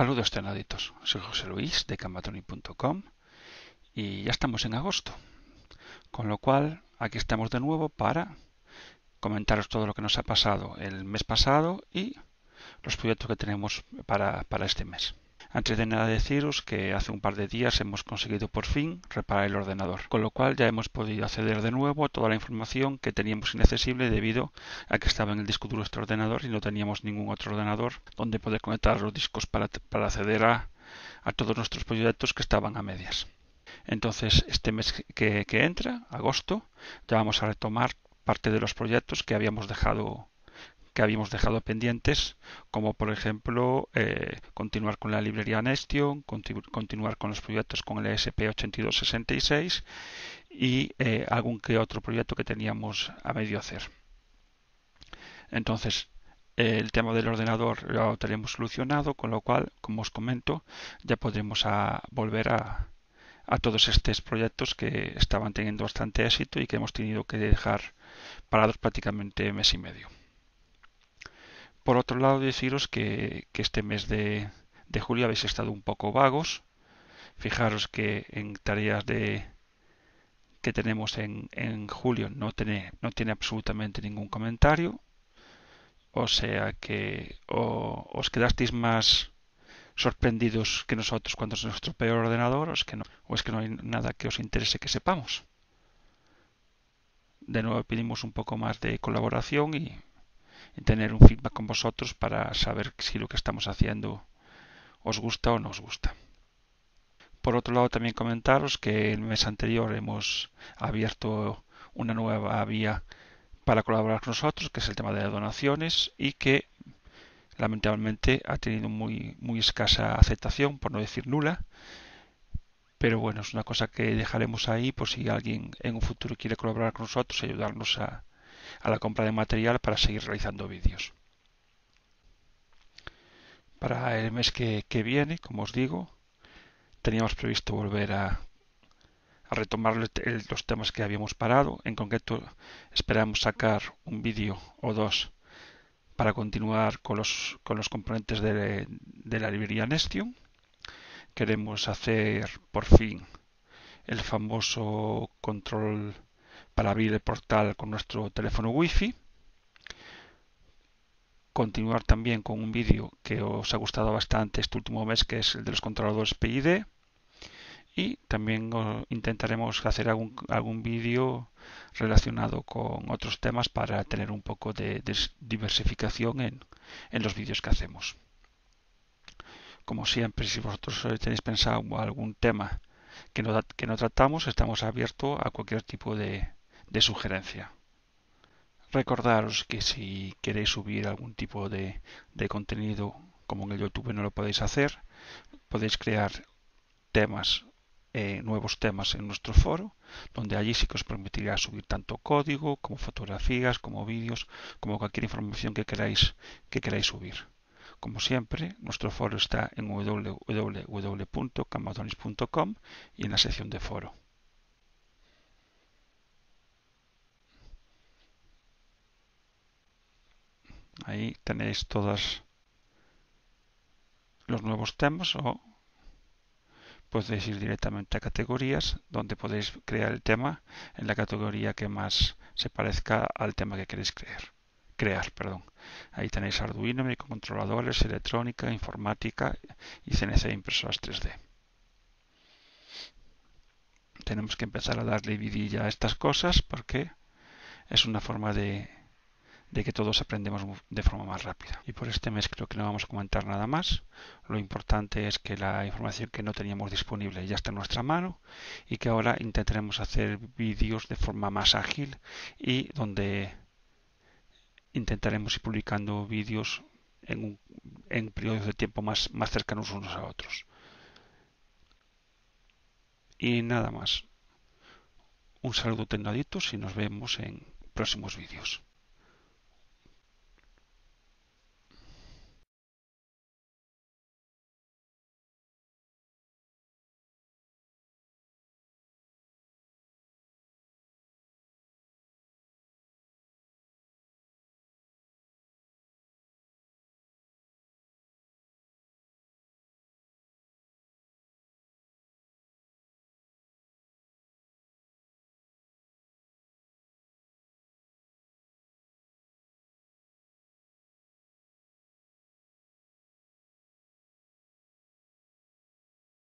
Saludos tenaditos, soy José Luis de Camatroni.com y ya estamos en agosto. Con lo cual, aquí estamos de nuevo para comentaros todo lo que nos ha pasado el mes pasado y los proyectos que tenemos para este mes. Antes de nada deciros que hace un par de días hemos conseguido por fin reparar el ordenador, con lo cual ya hemos podido acceder de nuevo a toda la información que teníamos inaccesible debido a que estaba en el disco duro nuestro ordenador y no teníamos ningún otro ordenador donde poder conectar los discos para, acceder a, todos nuestros proyectos que estaban a medias. Entonces, este mes que, entra, agosto, ya vamos a retomar parte de los proyectos que habíamos dejado que habíamos dejado pendientes, como por ejemplo eh, continuar con la librería Nestion, continuar con los proyectos con el ESP8266 y eh, algún que otro proyecto que teníamos a medio hacer. Entonces, el tema del ordenador lo tenemos solucionado, con lo cual, como os comento, ya podremos volver a, a todos estos proyectos que estaban teniendo bastante éxito y que hemos tenido que dejar parados prácticamente mes y medio. Por otro lado, deciros que, este mes de, julio habéis estado un poco vagos. Fijaros que en tareas de, que tenemos en, julio no tiene, absolutamente ningún comentario. O sea que os quedasteis más sorprendidos que nosotros cuando es nuestro peor ordenador, que no, o es que no hay nada que os interese que sepamos. De nuevo pedimos un poco más de colaboración y tener un feedback con vosotros para saber si lo que estamos haciendo os gusta o no os gusta. Por otro lado, también comentaros que el mes anterior hemos abierto una nueva vía para colaborar con nosotros, que es el tema de las donaciones y que lamentablemente ha tenido muy, muy escasa aceptación, por no decir nula. Pero bueno, es una cosa que dejaremos ahí por si alguien en un futuro quiere colaborar con nosotros, ayudarnos a, a la compra de material para seguir realizando vídeos. Para el mes que, viene, como os digo, teníamos previsto volver a, retomar los temas que habíamos parado. En concreto, esperamos sacar un vídeo o dos para continuar con los, con los componentes de, la librería Nestium. Queremos hacer por fin el famoso control para abrir el portal con nuestro teléfono wifi continuar también con un vídeo que os ha gustado bastante este último mes, que es el de los controladores PID. Y también intentaremos hacer algún, algún vídeo relacionado con otros temas para tener un poco de, diversificación en, en los vídeos que hacemos. Como siempre, si vosotros tenéis pensado algún tema que no, que no tratamos, estamos abiertos a cualquier tipo de, de sugerencia. Recordaros que si queréis subir algún tipo de, contenido como en el YouTube no lo podéis hacer, podéis crear temas eh, nuevos temas en nuestro foro, donde allí sí que os permitirá subir tanto código como fotografías, como vídeos, como cualquier información que queráis, que queráis subir. Como siempre, nuestro foro está en www.camadonis.com y en la sección de foro. Ahí tenéis todos los nuevos temas o podéis ir directamente a categorías donde podéis crear el tema en la categoría que más se parezca al tema que queréis crear. crear perdón. Ahí tenéis Arduino, microcontroladores, electrónica, informática y CNC impresoras 3D. Tenemos que empezar a darle vidilla a estas cosas porque es una forma de de que todos aprendemos de forma más rápida. Y por este mes creo que no vamos a comentar nada más. Lo importante es que la información que no teníamos disponible ya está en nuestra mano y que ahora intentaremos hacer vídeos de forma más ágil y donde intentaremos ir publicando vídeos en, periodos de tiempo más, más cercanos unos a otros. Y nada más. Un saludo tendaditos y nos vemos en próximos vídeos.